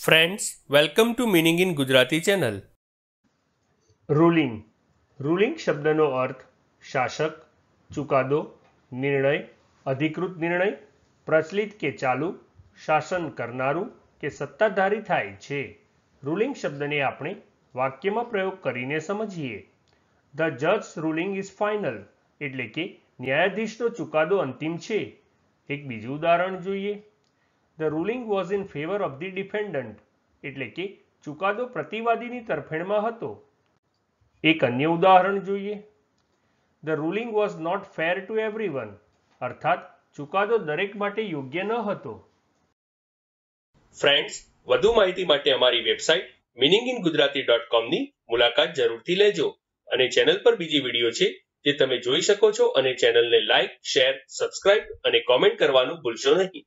friends welcome to meaning in Gujarati channel ruling ruling શબ્દનો અર્થ શાસક ચુકાદો નિર્ણય અધિકૃત નિર્ણય પ્રચલિત કે ચાલુ શાસન કરનારું કે સત્તાધારી થાય છે રૂલિંગ શબ્દને આપણે વાક્યમાં પ્રયોગ કરીને સમજીએ ધ જજ રૂલિંગ ઇઝ ફાઇનલ એટલે કે ન્યાયાધીશનો ચુકાદો અંતિમ છે એક બીજું ઉદાહરણ જોઈએ the ruling was in favour of the defendant એટલે કે ચુકાદો પ્રતિવાદીની તરફેણમાં હતો એક અન્ય ઉદાહરણ જોઈએ the ruling was not fair to everyone અર્થાત ચુકાદો દરેક માટે યોગ્ય ન હતો ફ્રેન્ડ્સ વધુ માહિતી માટે અમારી website meaning in Gujarati dot કોમની મુલાકાત જરૂરથી લેજો અને ચેનલ પર બીજી વિડીયો છે જે તમે જોઈ શકો છો અને ચેનલને લાઇક શેર સબસ્ક્રાઇબ અને કોમેન્ટ કરવાનું ભૂલશો નહીં